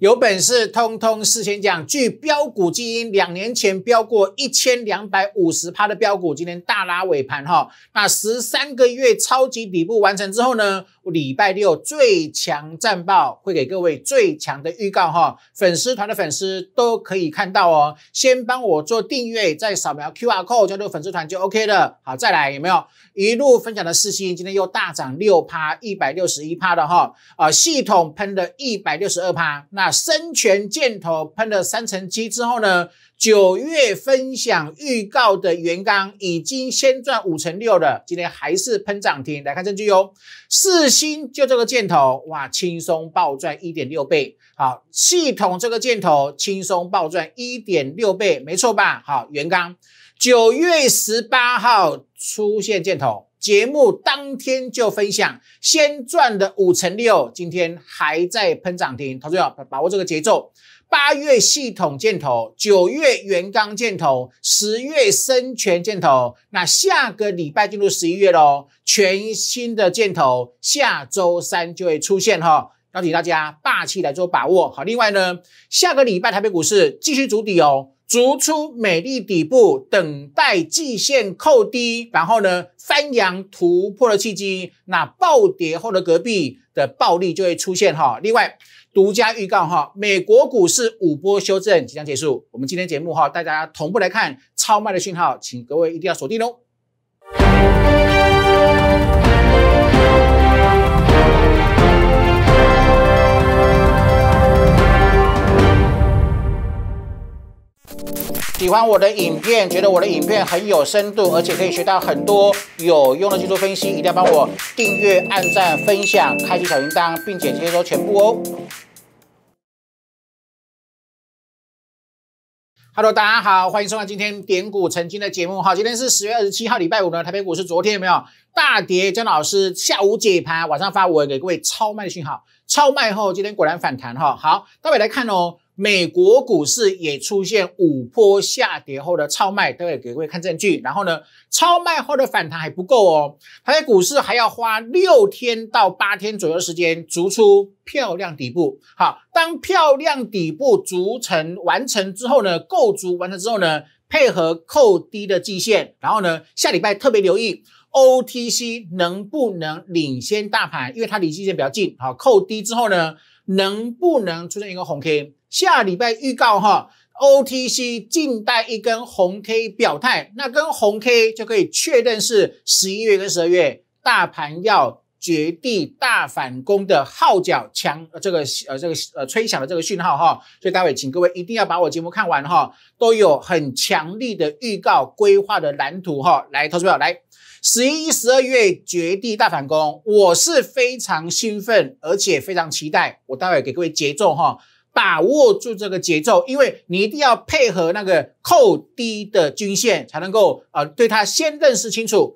有本事通通四千讲。据标股基因，两年前标过一千两百五十趴的标股，今天大拉尾盘哈。那十三个月超级底部完成之后呢？礼拜六最强战报会给各位最强的预告哈，粉丝团的粉丝都可以看到哦。先帮我做订阅，再扫描 Q R code 加入粉丝团就 O K 了。好，再来有没有一路分享的四星，今天又大涨六趴，一百六十一趴的哈，啊，系统喷了一百六十二趴，那生全箭头喷了三成七之后呢？九月分享预告的原刚已经先赚五成六了，今天还是喷涨停，来看证据哦。四星就这个箭头，哇，轻松暴赚一点六倍。好，系统这个箭头轻松暴赚一点六倍，没错吧？好，原刚九月十八号出现箭头，节目当天就分享，先赚的五成六，今天还在喷涨停，投资者把握这个节奏。八月系统箭头，九月圆钢箭头，十月深权箭头。那下个礼拜进入十一月喽，全新的箭头下周三就会出现哈，邀请大家霸气来做把握。好，另外呢，下个礼拜台北股市继续筑底哦，逐出美丽底部，等待季线扣低，然后呢翻扬突破的契机，那暴跌后的隔壁的暴力就会出现哈。另外。独家预告哈，美国股市五波修正即将结束。我们今天节目哈，大家同步来看超卖的讯号，请各位一定要锁定哦。喜欢我的影片，觉得我的影片很有深度，而且可以学到很多有用的技术分析，一定要帮我订阅、按赞、分享、开启小铃铛，并且接收全部哦。Hello，大家好，欢迎收看今天点股成金的节目。好，今天是十月二十七号，礼拜五呢。台北股市昨天有没有大跌？江老师下午解盘，晚上发文给各位超卖的讯号，超卖后今天果然反弹哈。好，大会来看哦。美国股市也出现五波下跌后的超卖，都会给各位看证据。然后呢，超卖后的反弹还不够哦，它在股市还要花六天到八天左右时间，逐出漂亮底部。好，当漂亮底部逐成完成之后呢，构筑完成之后呢，配合扣低的季线，然后呢，下礼拜特别留意 OTC 能不能领先大盘，因为它离季线比较近。好，扣低之后呢，能不能出现一个红 K？下礼拜预告哈，OTC 静待一根红 K 表态，那跟红 K 就可以确认是十一月跟十二月大盘要绝地大反攻的号角强，这个呃这个呃吹响的这个讯号哈，所以待会请各位一定要把我节目看完哈，都有很强力的预告规划的蓝图哈，来投出票来，十一、十二月绝地大反攻，我是非常兴奋，而且非常期待，我待会给各位节奏哈。把握住这个节奏，因为你一定要配合那个扣低的均线，才能够啊，对它先认识清楚，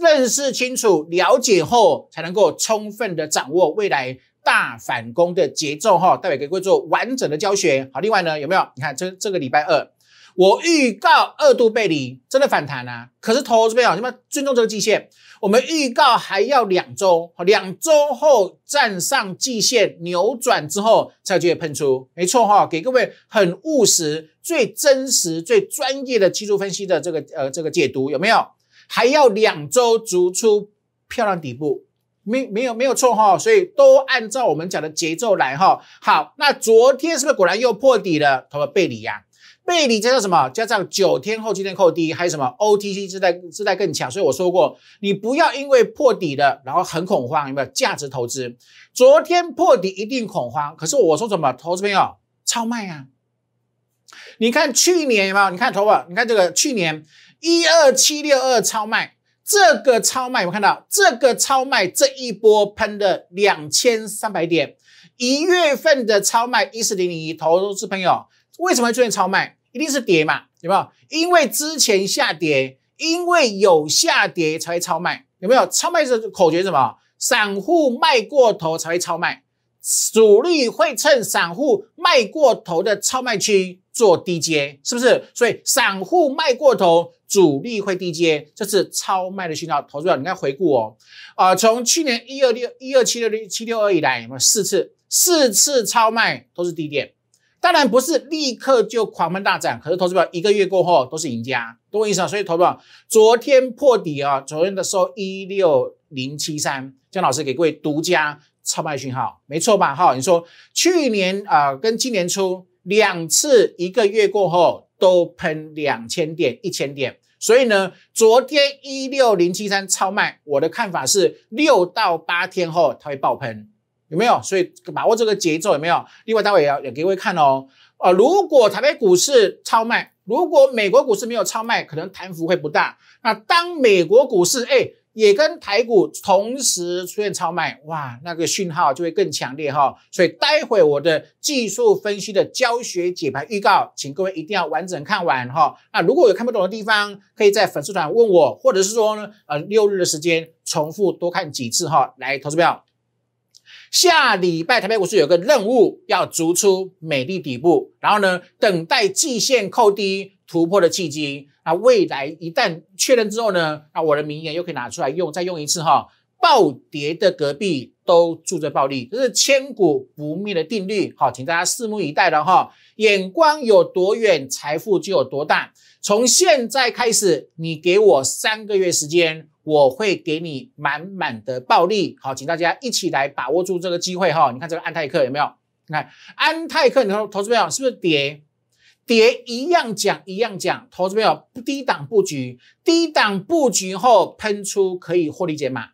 认识清楚、了解后，才能够充分的掌握未来大反攻的节奏哈。代表给各位做完整的教学，好，另外呢，有没有？你看这这个礼拜二。我预告二度背离真的反弹啊，可是投资朋友，你们尊重这个季线，我们预告还要两周，两周后站上季线扭转之后才就会喷出，没错哈，给各位很务实、最真实、最专业的技术分析的这个呃这个解读有没有？还要两周逐出漂亮底部，没没有没有错哈，所以都按照我们讲的节奏来哈。好，那昨天是不是果然又破底了投的背离呀？背离加上什么？加上九天后七天后低，还有什么 OTC 自带自带更强。所以我说过，你不要因为破底了，然后很恐慌。有没有价值投资？昨天破底一定恐慌，可是我说什么？投资朋友超卖啊！你看去年有没有？你看头发，你看这个去年一二七六二超卖，这个超卖有没有看到？这个超卖这一波喷的两千三百点，一月份的超卖一四零零一。投资朋友为什么会出现超卖？一定是跌嘛？有没有？因为之前下跌，因为有下跌才会超卖，有没有？超卖是口诀什么？散户卖过头才会超卖，主力会趁散户卖过头的超卖区做低阶，是不是？所以散户卖过头，主力会低阶，这是超卖的讯号。投资者，你看回顾哦，啊，从去年一二六一二七六六七六二以来，有没有四次？四次超卖都是低点。当然不是立刻就狂奔大涨，可是投资表一个月过后都是赢家，懂我意思啊？所以投资表昨天破底啊，昨天的时候一六零七三，江老师给各位独家超卖讯号，没错吧？哈，你说去年啊跟今年初两次一个月过后都喷两千点、一千点，所以呢，昨天一六零七三超卖，我的看法是六到八天后它会爆喷。有没有？所以把握这个节奏有没有？另外待会也要也给各位看哦。呃，如果台北股市超卖，如果美国股市没有超卖，可能弹幅会不大。那当美国股市哎也跟台股同时出现超卖，哇，那个讯号就会更强烈哈。所以待会我的技术分析的教学解盘预告，请各位一定要完整看完哈。那如果有看不懂的地方，可以在粉丝团问我，或者是说呢，呃，六日的时间重复多看几次哈，来投票。下礼拜台北股市有个任务，要逐出美丽底部，然后呢，等待季线扣低突破的契机。那未来一旦确认之后呢，那我的名言又可以拿出来用，再用一次哈。暴跌的隔壁都住着暴利，这是千古不灭的定律。好，请大家拭目以待了哈。眼光有多远，财富就有多大。从现在开始，你给我三个月时间。我会给你满满的暴利，好，请大家一起来把握住这个机会哈！你看这个安泰克有没有？你看安泰克，你说投资朋友是不是跌？跌一样讲一样讲，投资朋友低档布局，低档布局后喷出可以获利减码，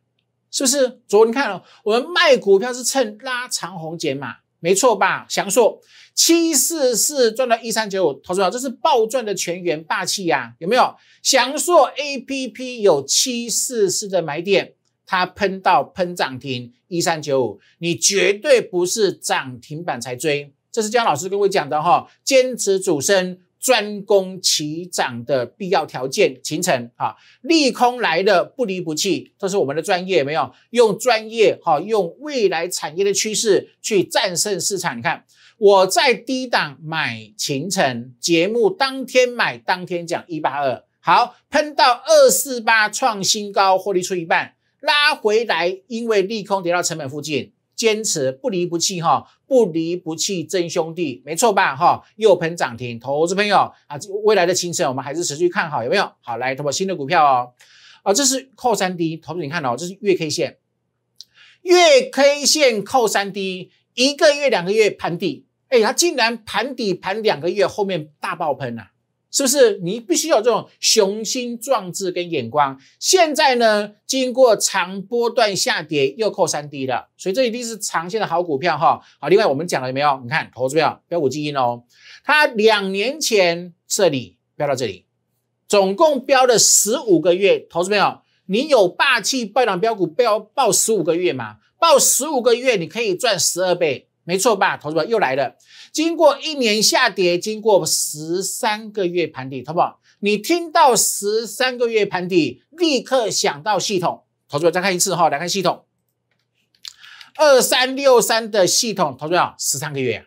是不是？昨天看了我们卖股票是趁拉长红减码。没错吧？翔硕七四四赚到一三九五，投资者这是暴赚的全员霸气呀，有没有？翔硕 A P P 有七四四的买点，它喷到喷涨停一三九五，你绝对不是涨停板才追，这是江老师跟我讲的哈，坚持主升。专攻起涨的必要条件，形成啊，利空来了不离不弃，这是我们的专业，没有用专业哈，用未来产业的趋势去战胜市场。看我在低档买秦城，节目当天买，当天讲一八二，好喷到二四八创新高，获利出一半，拉回来，因为利空跌到成本附近，坚持不离不弃哈。不离不弃，真兄弟，没错吧？哈，又喷涨停，投资朋友啊，未来的清晨我们还是持续看好，有没有？好，来，投保新的股票哦？啊，这是扣三 D，投资你看哦，这是月 K 线，月 K 线扣三 D，一个月两个月盘底，哎，它竟然盘底盘两个月，后面大爆喷呐。是不是你必须有这种雄心壮志跟眼光？现在呢，经过长波段下跌又扣三低了，所以这一定是长线的好股票哈。好，另外我们讲了没有？你看，投资票标股基金哦，它两年前这里标到这里，总共标了十五个月。投资票，你有霸气暴涨标股标报十五个月吗？报十五个月你可以赚十二倍。没错吧，投资者又来了。经过一年下跌，经过十三个月盘底，好不好？你听到十三个月盘底，立刻想到系统，投资者再看一次哈，来看系统二三六三的系统，投资者十三个月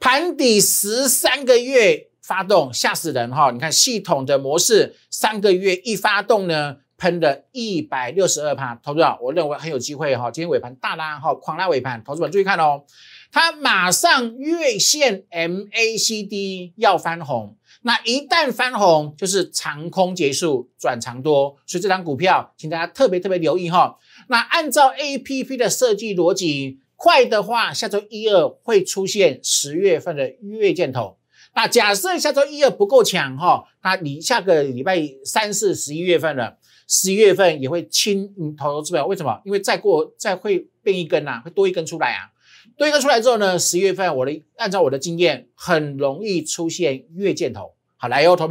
盘底，十三个月发动，吓死人哈！你看系统的模式，三个月一发动呢？喷的一百六十二趴，投资者我认为很有机会哈。今天尾盘大拉哈，狂拉尾盘，投资者注意看哦，它马上月线 MACD 要翻红，那一旦翻红就是长空结束转长多，所以这张股票请大家特别特别留意哈。那按照 APP 的设计逻辑，快的话下周一二会出现十月份的月箭头。那假设下周一二不够强哈，那你下个礼拜三四十一月份了。十一月份也会清嗯投资表，为什么？因为再过再会变一根呐，会多一根出来啊，多一根出来之后呢，十一月份我的按照我的经验，很容易出现月箭头。好，来哟，同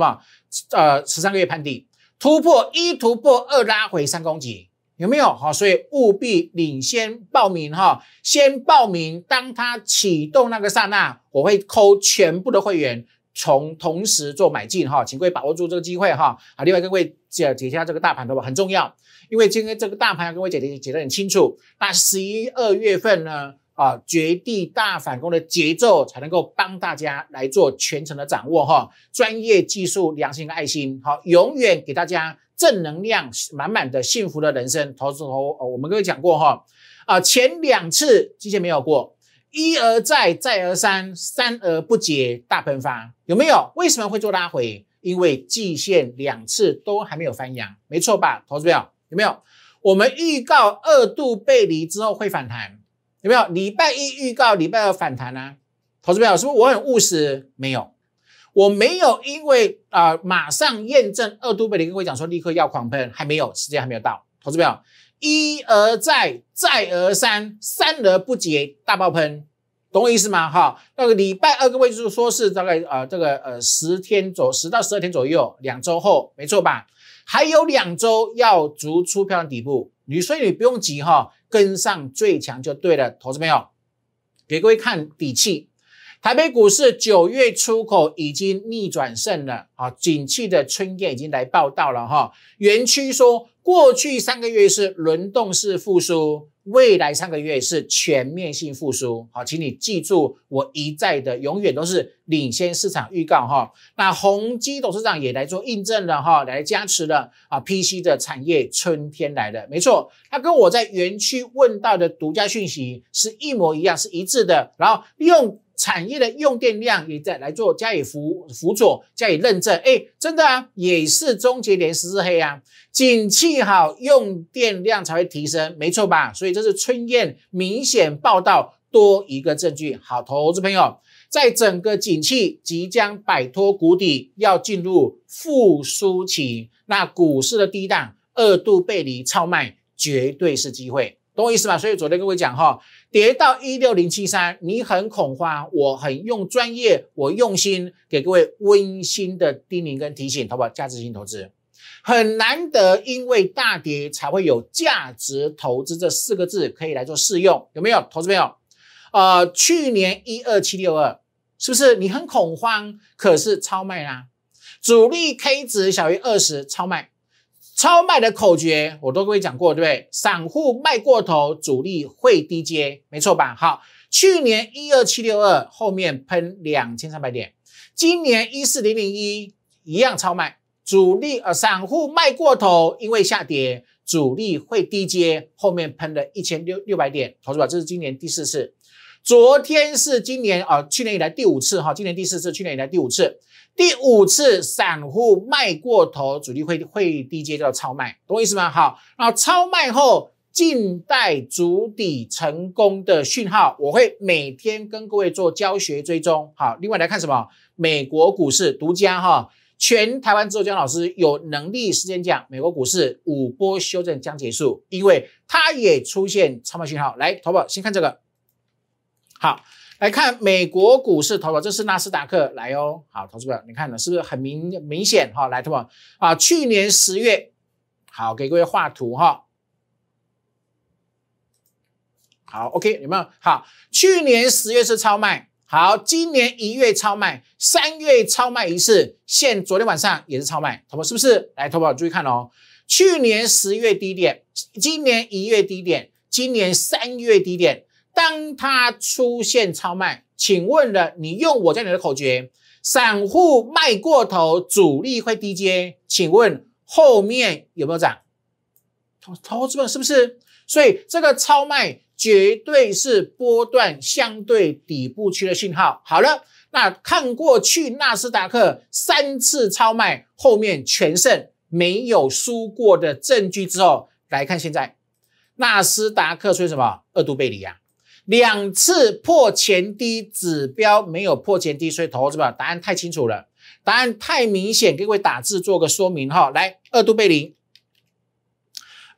志呃，十三个月判定突破一，突破二拉回三公斤，有没有？好，所以务必领先报名哈，先报名，当它启动那个刹那，我会扣全部的会员从同时做买进哈，请各位把握住这个机会哈。好，另外各位。解解下这个大盘对吧？很重要，因为今天这个大盘，要跟我姐姐解得很清楚。那十一二月份呢？啊，绝地大反攻的节奏才能够帮大家来做全程的掌握哈。专业技术、良心跟爱心，好，永远给大家正能量满满的幸福的人生。投资投，我们各位讲过哈，啊，前两次之前没有过，一而再，再而三，三而不竭，大喷发有没有？为什么会做拉回？因为季线两次都还没有翻阳，没错吧？投资表有没有？我们预告二度背离之后会反弹，有没有？礼拜一预告，礼拜二反弹啊？投资表是不是我很务实？没有，我没有因为啊马上验证二度背离跟我讲说立刻要狂喷，还没有，时间还没有到。投资表一而再，再而三，三而不竭，大爆喷。懂我意思吗？哈，那个礼拜二个位置说是大概呃这个呃十天左十到十二天左右，两周后没错吧？还有两周要逐出票的底部，你所以你不用急哈，跟上最强就对了，投资朋友。给各位看底气，台北股市九月出口已经逆转胜了啊，景气的春天已经来报道了哈。园区说过去三个月是轮动式复苏。未来三个月是全面性复苏，好，请你记住，我一再的永远都是领先市场预告哈。那宏基董事长也来做印证了哈，来加持了啊，PC 的产业春天来了，没错，他跟我在园区问到的独家讯息是一模一样，是一致的，然后用。产业的用电量也在来做，加以辅辅佐，加以认证。哎，真的啊，也是终结连十日黑啊，景气好，用电量才会提升，没错吧？所以这是春燕明显报道多一个证据。好，投资朋友，在整个景气即将摆脱谷底，要进入复苏期，那股市的低档二度背离超卖，绝对是机会，懂我意思吧？所以昨天各位讲哈。跌到一六零七三，你很恐慌，我很用专业，我用心给各位温馨的叮咛跟提醒。投保价值型投资很难得，因为大跌才会有价值投资这四个字可以来做试用，有没有？投资朋友，呃，去年一二七六二，是不是你很恐慌？可是超卖啦，主力 K 值小于二十，超卖。超卖的口诀我都跟讲过，对不对？散户卖过头，主力会低接，没错吧？好，去年一二七六二后面喷两千三百点，今年一四零零一一样超卖，主力呃散户卖过头，因为下跌，主力会低接，后面喷了一千六六百点，投资宝这是今年第四次，昨天是今年啊去年以来第五次哈，今年第四次，去年以来第五次。第五次散户卖过头，主力会会低接，叫超卖，懂我意思吗？好，然超卖后静待筑底成功的讯号，我会每天跟各位做教学追踪。好，另外来看什么？美国股市独家哈，全台湾只有江老师有能力时间讲美国股市五波修正将结束，因为它也出现超卖讯号。来，投保先看这个，好。来看美国股市投罗，这是纳斯达克来哦。好，投资者，你看了是不是很明明显哈？来，投保啊！去年十月好，给各位画图哈。好，OK，有没有？好，去年十月是超卖，好，今年一月超卖，三月超卖一次，现昨天晚上也是超卖，投保是不是？来，投保注意看哦，去年十月低点，今年一月低点，今年三月低点。当它出现超卖，请问了，你用我教你的口诀，散户卖过头，主力会低接。请问后面有没有涨？投投资们是不是？所以这个超卖绝对是波段相对底部区的信号。好了，那看过去纳斯达克三次超卖后面全胜，没有输过的证据之后，来看现在纳斯达克出现什么二度背离啊？两次破前低指标没有破前低，所以头是吧？答案太清楚了，答案太明显，各位打字做个说明哈。来，二度背离，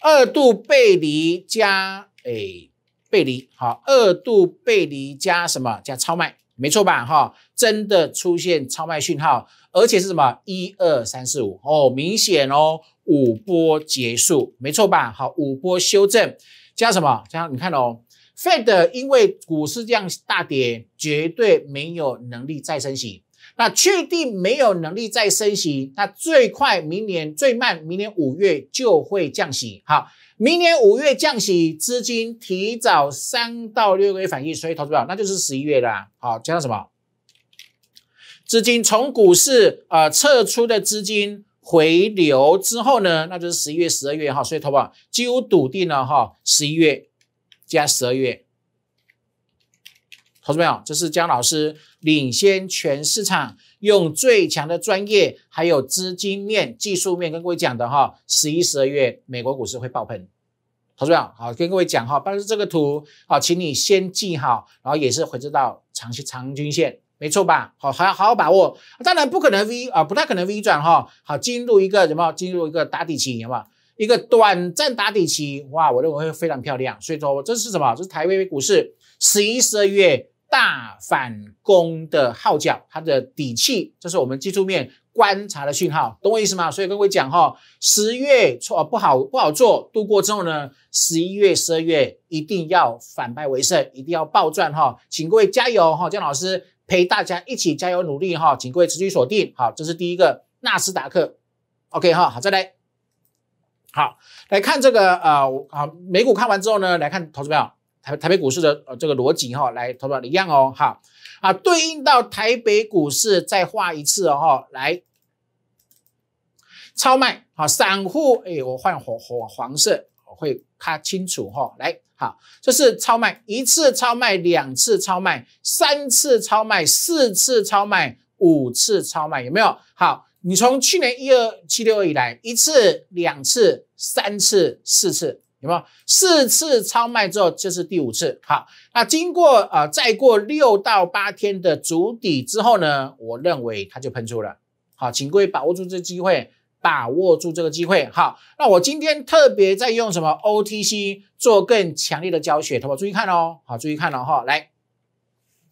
二度背离加哎背离，好，二度背离加什么？加超卖，没错吧？哈，真的出现超卖讯号，而且是什么？一二三四五，哦，明显哦，五波结束，没错吧？好，五波修正加什么？加你看哦。Fed 因为股市这样大跌，绝对没有能力再升息。那确定没有能力再升息，那最快明年，最慢明年五月就会降息。好，明年五月降息，资金提早三到六个月反应，所以投资者那就是十一月啦。好，加上什么？资金从股市呃撤出的资金回流之后呢，那就是十一月、十二月哈。所以投保几乎笃定了哈，十一月。加十二月，同资们，这是姜老师领先全市场，用最强的专业，还有资金面、技术面跟各位讲的哈。十一、十二月，美国股市会爆喷。投资朋好跟各位讲哈，但是这个图，好，请你先记好，然后也是回撤到长期长均线，没错吧？好，还要好好把握。当然不可能 V 啊，不太可能 V 转哈，好进入一个什么？进入一个打底期，好不好？一个短暂打底期，哇，我认为会非常漂亮。所以说，这是什么？这是台湾股市十一、十二月大反攻的号角，它的底气，这是我们技术面观察的讯号，懂我意思吗？所以各位讲哈，十月错不好不好做，度过之后呢，十一月、十二月一定要反败为胜，一定要暴赚哈，请各位加油哈，江老师陪大家一起加油努力哈，请各位持续锁定。好，这是第一个纳斯达克，OK 哈，好再来。好，来看这个呃，啊，美股看完之后呢，来看投资票，台台北股市的呃这个逻辑哈，来投资者一样哦好啊对应到台北股市再画一次哈，来超卖好，散户哎，我换火火黄色，我会看清楚哈，来好，这是超卖一次，超卖两次，超卖三次，超卖四次，超卖五次，超卖有没有好？你从去年一二七六以来，一次、两次、三次、四次，有没有？四次超卖之后，这是第五次。好，那经过呃再过六到八天的足底之后呢，我认为它就喷出了。好，请各位把握住这机会，把握住这个机会。好，那我今天特别在用什么 OTC 做更强烈的教学，大家注意看哦。好，注意看了哈，来，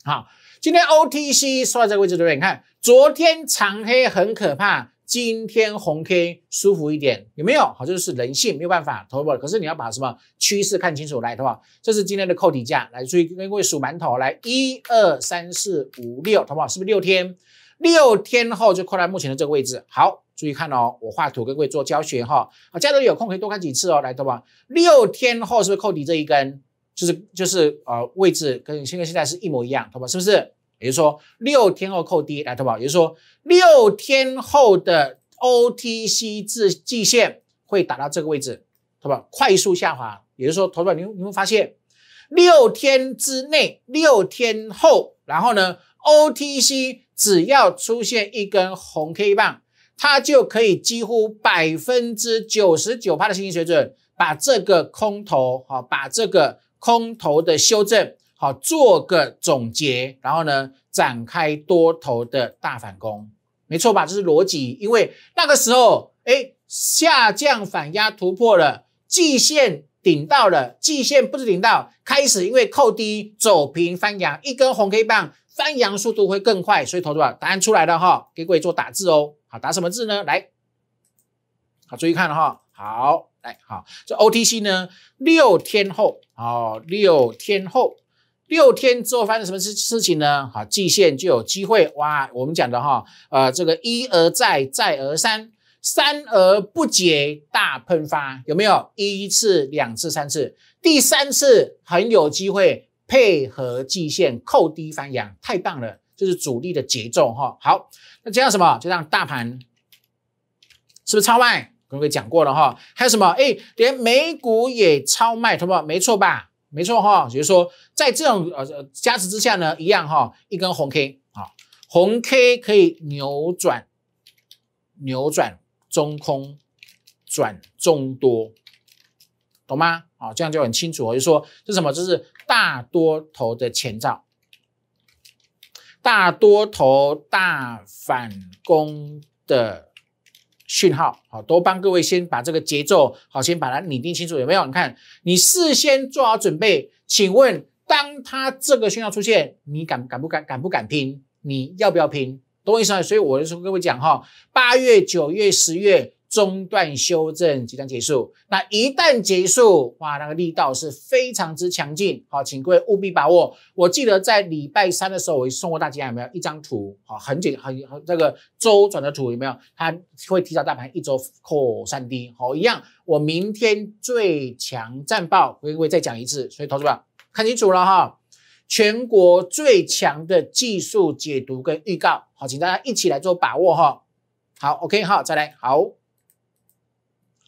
好，今天 OTC 刷这个位置对不对？你看。昨天长黑很可怕，今天红 K 舒服一点，有没有？好就是人性没有办法投保。可是你要把什么趋势看清楚，来，投保。这是今天的扣底价，来注意跟各位数馒头，来，一二三四五六，好不好？是不是六天？六天后就扣在目前的这个位置，好，注意看哦。我画图跟各位做教学哈，好，家人有空可以多看几次哦，来，投保。六天后是不是扣底这一根？就是就是呃，位置跟现在现在是一模一样，懂吗？是不是？也就是说，六天后扣低，来，投保。也就是说，六天后的 OTC 自际线会打到这个位置，投保快速下滑。也就是说，投保，你你会发现，六天之内，六天后，然后呢，OTC 只要出现一根红 K 棒，它就可以几乎百分之九十九趴的信心水准，把这个空头，好，把这个空头的修正。好，做个总结，然后呢，展开多头的大反攻，没错吧？这是逻辑，因为那个时候，哎，下降反压突破了，季线顶到了，季线不止顶到，开始因为扣低走平翻阳，一根红 K 棒翻阳速度会更快，所以投资者答案出来了哈，给各位做打字哦，好，打什么字呢？来，好，注意看哈，好，来，好，这 OTC 呢，六天后，哦，六天后。六天之后发生什么事事情呢？好，季线就有机会哇！我们讲的哈，呃，这个一而再，再而三，三而不竭，大喷发有没有？一次、两次、三次，第三次很有机会配合季线扣低反扬，太棒了！这是主力的节奏哈。好，那这样什么？就让大盘是不是超卖？刚刚讲过了哈。还有什么？哎，连美股也超卖，同吗？没错吧？没错哈，就是说，在这种呃加持之下呢，一样哈，一根红 K 啊，红 K 可以扭转，扭转中空转中多，懂吗？啊，这样就很清楚哦，就是说是什么，这是大多头的前兆，大多头大反攻的。讯号好，多帮各位先把这个节奏好，先把它拟定清楚有没有？你看，你事先做好准备。请问，当它这个讯号出现，你敢敢不敢敢不敢拼？你要不要拼？懂我意思吗？所以我就跟各位讲哈，八月、九月、十月。中断修正即将结束，那一旦结束，哇，那个力道是非常之强劲，好，请各位务必把握。我记得在礼拜三的时候，我送过大家有没有一张图？好，很简很很这个周转的图有没有？它会提早大盘一周破三低，好，一样。我明天最强战报，我会再讲一次，所以投资者看清楚了哈，全国最强的技术解读跟预告，好，请大家一起来做把握哈。好，OK，好，再来，好。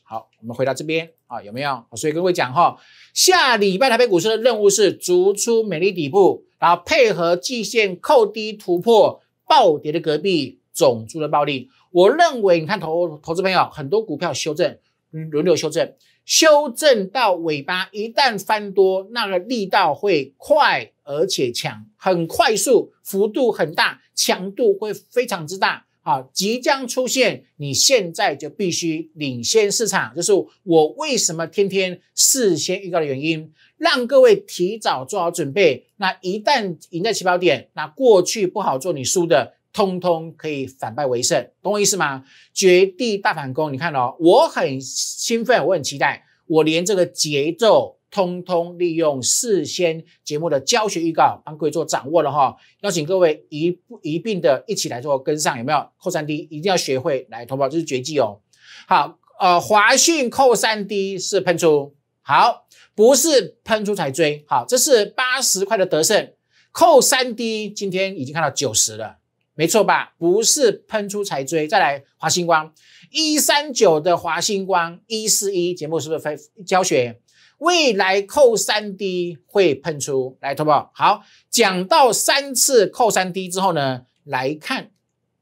好，我们回到这边啊，有没有？所以跟各位讲哈，下礼拜台北股市的任务是逐出美丽底部，然后配合季线扣低突破暴跌的隔壁总租的暴利。我认为你看投投资朋友很多股票修正，轮流修正，修正到尾巴一旦翻多，那个力道会快而且强，很快速，幅度很大，强度会非常之大。好，即将出现，你现在就必须领先市场，就是我为什么天天事先预告的原因，让各位提早做好准备。那一旦赢在起跑点，那过去不好做你输的，通通可以反败为胜，懂我意思吗？绝地大反攻，你看哦，我很兴奋，我很期待，我连这个节奏。通通利用事先节目的教学预告帮位做掌握了哈，邀请各位一一并的一起来做跟上有没有？扣三 D 一定要学会来投保，这是绝技哦。好，呃，华讯扣三 D 是喷出，好，不是喷出才追。好，这是八十块的得胜扣三 D，今天已经看到九十了，没错吧？不是喷出才追，再来华星光一三九的华星光一四一，节目是不是非教学？未来扣三 D 会喷出来，投保好讲到三次扣三 D 之后呢？来看，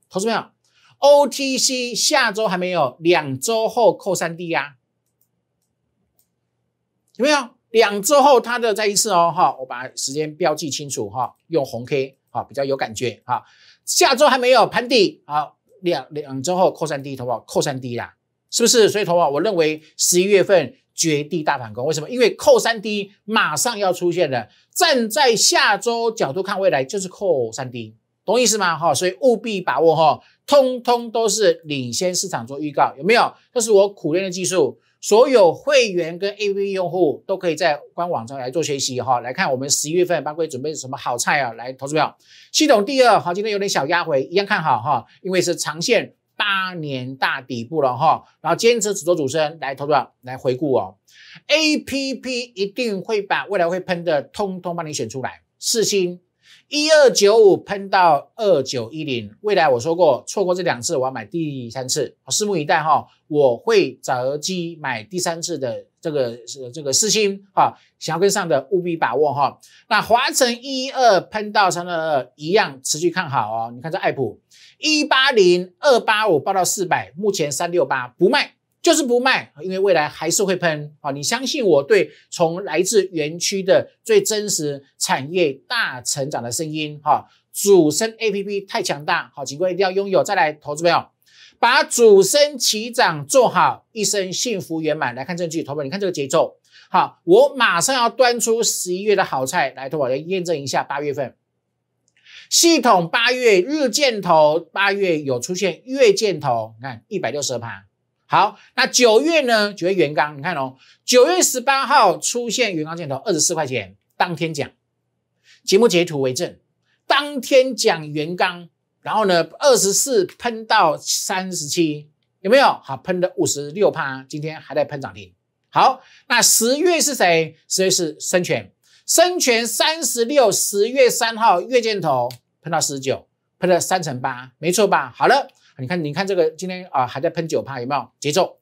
投资朋友 OTC 下周还没有，两周后扣三 D 呀？有没有两周后它的再一次哦？哈，我把时间标记清楚哈，用红 K 好，比较有感觉哈。下周还没有盘底好，两两周后扣三 D 投保扣三 D 啦，是不是？所以投保，我认为十一月份。绝地大反攻，为什么？因为扣三 D 马上要出现了。站在下周角度看未来，就是扣三 D，懂意思吗？哈，所以务必把握哈，通通都是领先市场做预告，有没有？这是我苦练的技术，所有会员跟 A V 用户都可以在官网上来做学习哈，来看我们十一月份班规准备什么好菜啊，来投票。系统第二，哈，今天有点小压回，一样看好哈，因为是长线。八年大底部了哈，然后坚持只做主升来操作，来回顾哦。A P P 一定会把未来会喷的通通帮你选出来。四星一二九五喷到二九一零，未来我说过，错过这两次我要买第三次，我拭目以待哈，我会择机买第三次的。这个是这个四星啊，想要跟上的务必把握哈。那华晨一二喷到三二二一样持续看好哦。你看这爱普一八零二八五报到四百，目前三六八不卖，就是不卖，因为未来还是会喷啊。你相信我对，从来自园区的最真实产业大成长的声音哈。主升 A P P 太强大，好，机会一定要拥有再来投资没有？把主升起掌做好，一生幸福圆满。来看证据，投保，你看这个节奏好。我马上要端出十一月的好菜来，投保来验证一下。八月份系统八月日箭头，八月有出现月箭头，看一百六十二盘好。那九月呢？九月圆刚，你看哦，九月十八号出现圆刚箭头，二十四块钱当天讲，节目截图为证。当天讲圆刚。然后呢？二十四喷到三十七，有没有好喷的五十六趴，今天还在喷涨停。好，那十月是谁？十月是生全，生全三十六。十月三号月箭头喷到十九，喷了三成八，没错吧？好了，你看，你看这个今天啊，还在喷九趴，有没有节奏？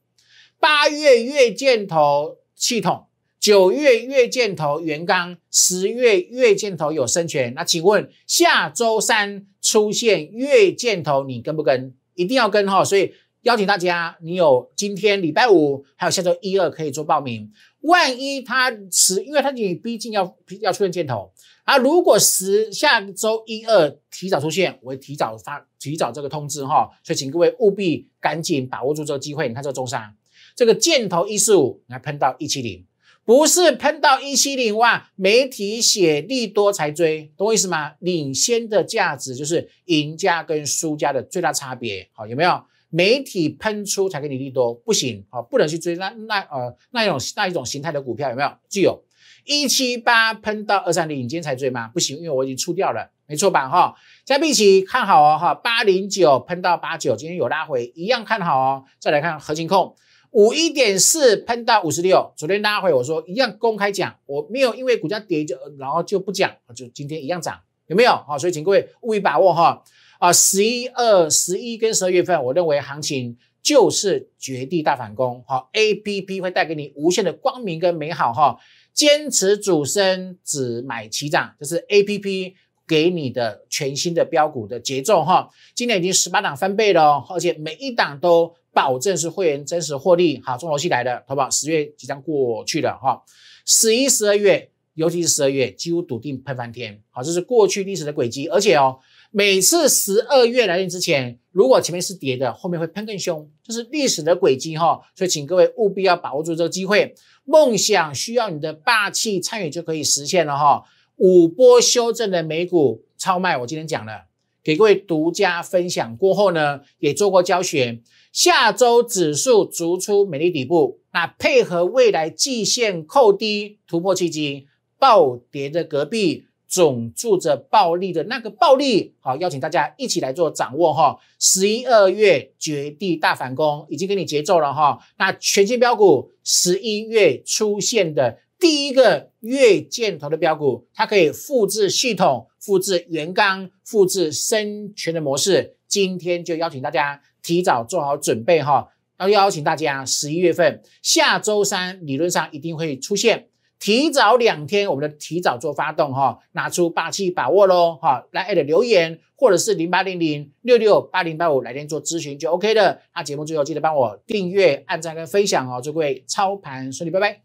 八月月箭头系统，九月月箭头圆钢，十月月箭头有生全。那请问下周三？出现月箭头，你跟不跟？一定要跟哈！所以邀请大家，你有今天礼拜五，还有下周一二可以做报名。万一它十，因为它你毕竟要要出现箭头啊，如果十下周一二提早出现，我会提早发提早这个通知哈。所以请各位务必赶紧把握住这个机会。你看这中三，这个箭头一四五，来喷到一七零。不是喷到一七零万，媒体写利多才追，懂我意思吗？领先的价值就是赢家跟输家的最大差别，好有没有？媒体喷出才给你利多，不行，好不能去追那那呃那一种那一种形态的股票，有没有？具有一七八喷到二三零，今天才追吗？不行，因为我已经出掉了，没错吧？哈，在一起看好哦，哈八零九喷到八九，今天有拉回，一样看好哦。再来看核心控。五一点四喷到五十六，昨天拉回我说一样公开讲，我没有因为股价跌就然后就不讲，就今天一样涨，有没有？好，所以请各位务必把握哈啊！十一二十一跟十二月份，我认为行情就是绝地大反攻，好，A P P 会带给你无限的光明跟美好哈！坚持主升只买起涨，这是 A P P 给你的全新的标股的节奏哈！今年已经十八档翻倍了哦，而且每一档都。保证是会员真实获利，好，中头戏来的投保，十月即将过去了哈，十一、十二月，尤其是十二月，几乎笃定喷翻天，好，这是过去历史的轨迹，而且哦，每次十二月来临之前，如果前面是跌的，后面会喷更凶，这是历史的轨迹哈，所以请各位务必要把握住这个机会，梦想需要你的霸气参与就可以实现了哈，五波修正的美股超卖，我今天讲了。给各位独家分享过后呢，也做过教学。下周指数逐出美丽底部，那配合未来季线扣低突破契机，暴跌的隔壁总住着暴利的那个暴利，好邀请大家一起来做掌握哈。十一二月绝地大反攻已经给你节奏了哈。那全新标股十一月出现的。第一个月箭头的标股，它可以复制系统、复制原钢、复制生全的模式。今天就邀请大家提早做好准备哈，要邀请大家十一月份下周三理论上一定会出现，提早两天我们的提早做发动哈，拿出霸气把握喽哈，来艾特留言或者是零八零零六六八零八五来电做咨询就 OK 的。那节目最后记得帮我订阅、按赞跟分享哦，祝各位操盘顺利，拜拜。